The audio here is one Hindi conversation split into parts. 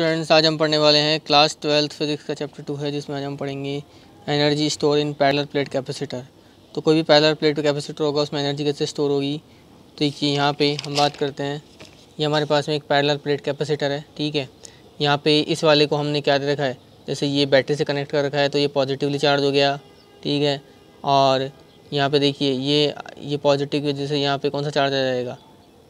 स्टूडेंट्स आज हम पढ़ने वाले हैं क्लास ट्वेल्थ फिजिक्स का चैप्टर टू है जिसमें आज हम पढ़ेंगे energy store in parallel plate capacitor तो कोई भी पैरलर प्लेट कैपेसिटर होगा उसमें एनर्जी कैसे स्टोर होगी तो ये यहाँ पे हम बात करते हैं ये हमारे पास में एक पैरलर प्लेट कैपेसिटर है ठीक है यहाँ पे इस वाले को हमने क्या रखा है जैसे ये बैटरी से कनेक्ट कर रखा है तो ये पॉजिटिवली चार्ज हो गया ठीक है और यहाँ पर देखिए ये ये पॉजिटिव की वजह से यहाँ पर कौन सा चार्ज आ जाएगा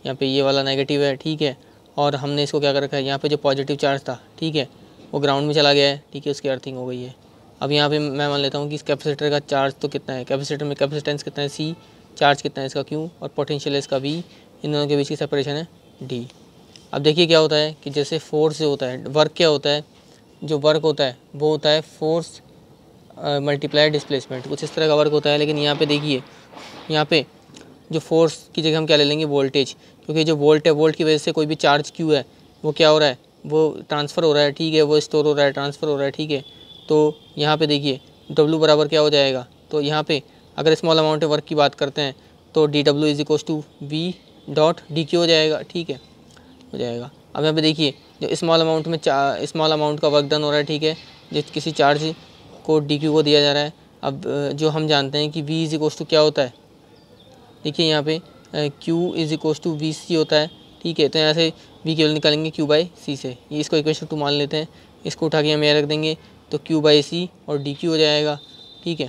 यहाँ पर ये वाला नेगेटिव है ठीक है और हमने इसको क्या कर रखा है यहाँ पे जो पॉजिटिव चार्ज था ठीक है वो ग्राउंड में चला गया है ठीक है उसकी अर्थिंग हो गई है अब यहाँ पे मैं मान लेता हूँ कि इस कैपेसिटर का चार्ज तो कितना है कैपेसिटर में कैपेसिटेंस कितना है सी चार्ज कितना है इसका क्यों और पोटेंशियल है इसका वी इन दोनों के बीच की सेपरेशन है डी अब देखिए क्या होता है कि जैसे फोर्स जो होता है वर्क क्या होता है जो वर्क होता है वो होता है फोर्स मल्टीप्लाई डिस्प्लेसमेंट कुछ इस तरह का वर्क होता है लेकिन यहाँ पर देखिए यहाँ पर जो फोर्स की जगह हम क्या ले लेंगे वोल्टेज क्योंकि जो वोल्ट है वोल्ट की वजह से कोई भी चार्ज क्यू है वो क्या हो रहा है वो ट्रांसफ़र हो रहा है ठीक है वो स्टोर हो रहा है ट्रांसफ़र हो रहा है ठीक है तो यहाँ पे देखिए डब्ल्यू बराबर क्या हो जाएगा तो यहाँ पे अगर स्मॉल अमाउंट वर्क की बात करते हैं तो D W is equal to V dot D Q हो जाएगा ठीक है हो जाएगा अब यहाँ पे देखिए जो स्मॉल अमाउंट में स्मॉल अमाउंट का वर्क डन हो रहा है ठीक है जो किसी चार्ज को डी क्यू को दिया जा रहा है अब जो हम जानते हैं कि वी इज इक्व टू क्या होता है देखिए यहाँ पर Q is equal to V C होता है ठीक है तो यहाँ से वी केवल निकालेंगे क्यू बाई सी से ये इसको इक्वेशन टू मान लेते हैं इसको उठा के हम यहाँ रख देंगे तो क्यू बाई सी और डी क्यू हो जाएगा ठीक है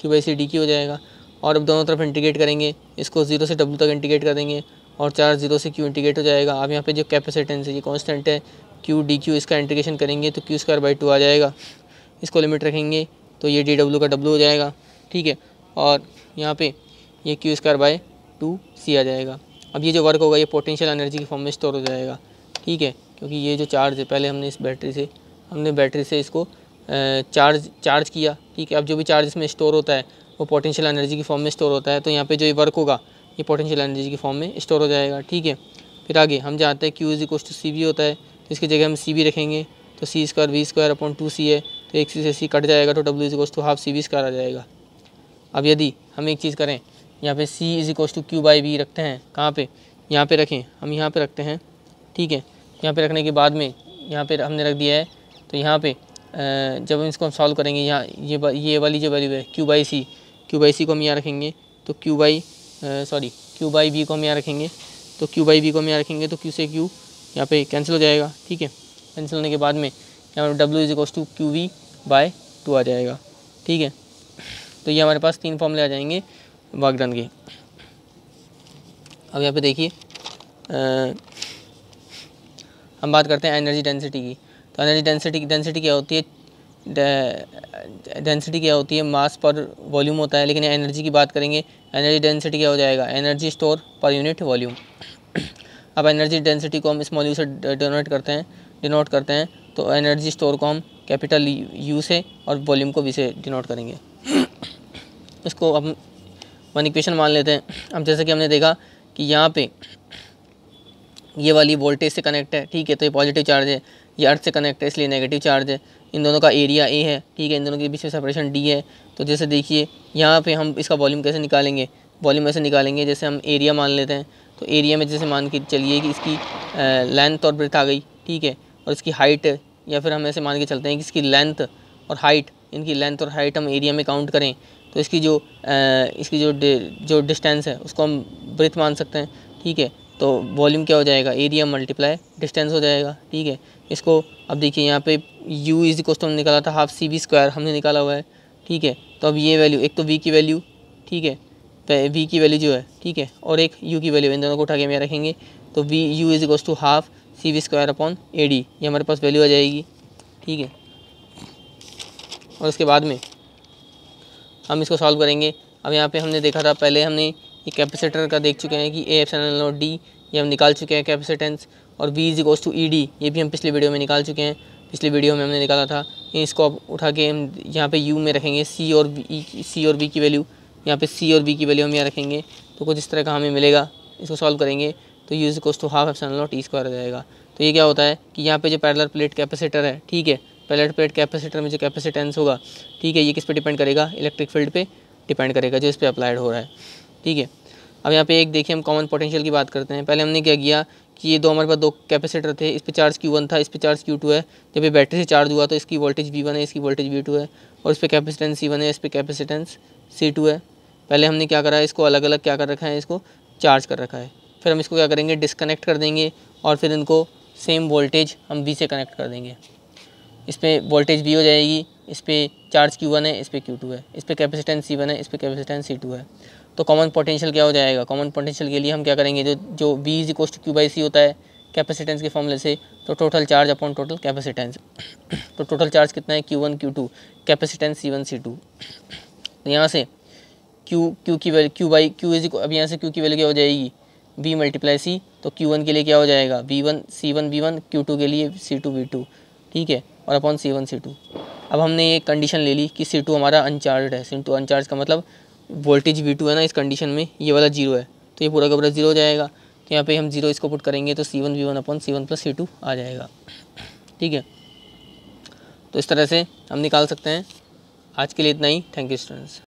Q by C D Q हो जाएगा और अब दोनों तरफ इंटीग्रेट करेंगे इसको जीरो से डब्ल्यू तक इंटीग्रेट कर देंगे और चार जीरो से क्यू इंटीग्रेट हो जाएगा आप यहाँ पे जो कैपेसिटेंस है ये कॉन्स्टेंट है क्यू डी क्यू इसका इंटीग्रेशन करेंगे तो क्यू स्क्वायर बाई टू आ जाएगा इसको लिमिट रखेंगे तो ये डी डब्ल्यू का डब्ल्यू हो जाएगा ठीक है और यहाँ पे ये Q square by two C आ जाएगा अब ये जो वर्क होगा ये पोटेंशियल एनर्जी के फॉर्म में स्टोर हो जाएगा ठीक है क्योंकि ये जो चार्ज है पहले हमने इस बैटरी से हमने बैटरी से इसको चार्ज चार्ज किया ठीक है अब जो भी चार्ज इसमें स्टोर होता है वो पोटेंशियल एनर्जी के फॉर्म में स्टोर होता है तो यहाँ पे जो ये वर्क होगा ये पोटेंशियल एनर्जी के फॉर्म में स्टोर हो जाएगा ठीक है फिर आगे हम जानते हैं Q is equal to C होता है तो इसकी जगह हम सी रखेंगे तो C square V square upon two C है तो एक सी से सी कट जाएगा तो W is equal to half C B square आ जाएगा अब यदि हम एक चीज़ करें यहाँ पे C is equal to Q by B रखते हैं कहाँ पे यहाँ पे रखें हम यहाँ पे रखते हैं ठीक है यहाँ पे रखने के बाद में यहाँ पे हमने रख दिया है तो यहाँ पे जब हम इसको हम सॉल्व करेंगे यहाँ ये ये वाली जो वैल्यू है Q by C Q by C को हम यहाँ रखेंगे तो Q by sorry Q by B को हम यहाँ रखेंगे तो क्यू बाई बी को हम यहाँ रखेंगे तो क्यू से क्यू यहाँ पे कैंसिल हो जाएगा ठीक है कैंसिल होने के बाद में यहाँ पर W is equal to Q V by two आ जाएगा ठीक है तो ये हमारे पास तीन फॉर्मूले आ जाएंगे वागदान की अब यहाँ पे देखिए हम बात करते हैं एनर्जी डेंसिटी की तो एनर्जी डेंसिटी डेंसिटी क्या होती है डेंसिटी क्या होती है मास पर वॉल्यूम होता है लेकिन एनर्जी की बात करेंगे एनर्जी डेंसिटी क्या हो जाएगा energy store per unit volume अब एनर्जी डेंसिटी को हम स्मॉल यू से डिनोट करते हैं डिनोट करते हैं तो एनर्जी स्टोर को हम कैपिटल यू से और वॉल्यूम को भी से डिनोट करेंगे इसको हम वन इक्वेशन मान लेते हैं अब जैसे कि हमने देखा कि यहाँ पे ये वाली वोल्टेज से कनेक्ट है ठीक है तो ये पॉजिटिव चार्ज है ये अर्थ से कनेक्ट है इसलिए नेगेटिव चार्ज है इन दोनों का एरिया ए है ठीक है इन दोनों के बीच में सेपरेशन डी है तो जैसे देखिए यहाँ पे हम इसका वॉल्यूम कैसे निकालेंगे वॉल्यूम ऐसे निकालेंगे जैसे हम एरिया मान लेते हैं तो एरिया में जैसे मान के चलिए कि इसकी लेंथ और ब्रेथ आ गई ठीक है और इसकी हाइट या फिर हम ऐसे मान के चलते हैं कि इसकी लेंथ और हाइट इनकी लेंथ और हाइट हम एरिया में काउंट करें तो इसकी जो इसकी जो जो डिस्टेंस है उसको हम ब्रिथ मान सकते हैं ठीक है तो वॉल्यूम क्या हो जाएगा एरिया मल्टीप्लाई डिस्टेंस हो जाएगा ठीक है इसको अब देखिए यहाँ पे u इज इक्व टू हमने निकाला था हाफ सी वी स्क्वायर हमने निकाला हुआ है ठीक है तो अब ये वैल्यू एक तो v की वैल्यू ठीक है v की वैल्यू जो है ठीक है और एक u की वैल्यू इन दोनों को उठा के यहाँ रखेंगे तो v u is equal to half C V square upon A D ये हमारे पास वैल्यू आ जाएगी ठीक है और उसके बाद में हम इसको सॉल्व करेंगे अब यहाँ पे हमने देखा था पहले हमने ये कैपेसिटर का देख चुके हैं कि ए एप्सन और डी ये हम निकाल चुके हैं कैपेसिटेंस और V is to E D ये भी हम पिछले वीडियो में निकाल चुके हैं पिछले वीडियो में हमने निकाला था इसको अब उठा के हम यहाँ पे यू में रखेंगे सी और वी सी और बी की वैल्यू यहाँ पे सी और बी की वैल्यू हम यहाँ रखेंगे तो कुछ इस तरह का हमें मिलेगा इसको सॉल्व करेंगे तो U is to half F epsilon T square हो जाएगा तो ये क्या होता है कि यहाँ पे जो पैरलर प्लेट कैपेसिटर है ठीक है पैलेट प्लेट कैपेसिटर में जो कैपेसिटेंस होगा ठीक है ये किस पे डिपेंड करेगा इलेक्ट्रिक फील्ड पे डिपेंड करेगा जो इस पर अप्लाइड हो रहा है ठीक है अब यहाँ पे एक देखिए हम कॉमन पोटेंशियल की बात करते हैं पहले हमने क्या किया कि ये दो हमारे पास दो कैपेसिटर थे इस पर चार्ज वन था इस पर चार्ज टू है जब ये बैटरी से चार्ज हुआ तो इसकी वोल्टेज V1 है इसकी वोल्टेज टू है और इस पर कैपेसिटेंस C1 है इस पर कैपेसिटेंस टू है पहले हमने क्या करा है इसको अलग अलग क्या कर रखा है इसको चार्ज कर रखा है फिर हम इसको क्या करेंगे डिसकनेक्ट कर देंगे और फिर इनको सेम वोल्टेज हम बी से कनेक्ट कर देंगे इस पर वोल्टेज भी हो जाएगी इस पर चार्ज क्यू वन है इस पर क्यू टू है इस पर कैपेसिटेंस सी वन है इस पर कैपेसिटेंस सी टू है तो कॉमन पोटेंशियल क्या हो जाएगा कॉमन पोटेंशियल के लिए हम क्या करेंगे जो जो V is equal to Q by C होता है कैपेसिटेंस के फॉर्मूले से तो total charge upon total capacitance तो टोटल चार्ज कितना है Q one Q two capacitance C one C two यहाँ से क्यू क्यू की value Q by Q is अब यहाँ से क्यू की वैल्यू क्या हो जाएगी बी मल्टीप्लाई सी तो क्यू वन के लिए क्या हो जाएगा B one C one B one Q two के लिए सी टू वी टू ठीक है और upon C one C two अब हमने ये कंडीशन ले ली कि सी टू हमारा अनचार्ज है सी टू अनचार्ज का मतलब वोल्टेज वी टू है ना इस कंडीशन में ये वाला जीरो है तो ये पूरा कपड़ा जीरो हो जाएगा तो यहाँ पे हम जीरो इसको पुट करेंगे तो C one V one upon C one plus C two आ जाएगा ठीक है तो इस तरह से हम निकाल सकते हैं आज के लिए इतना ही थैंक यू स्टूडेंट्स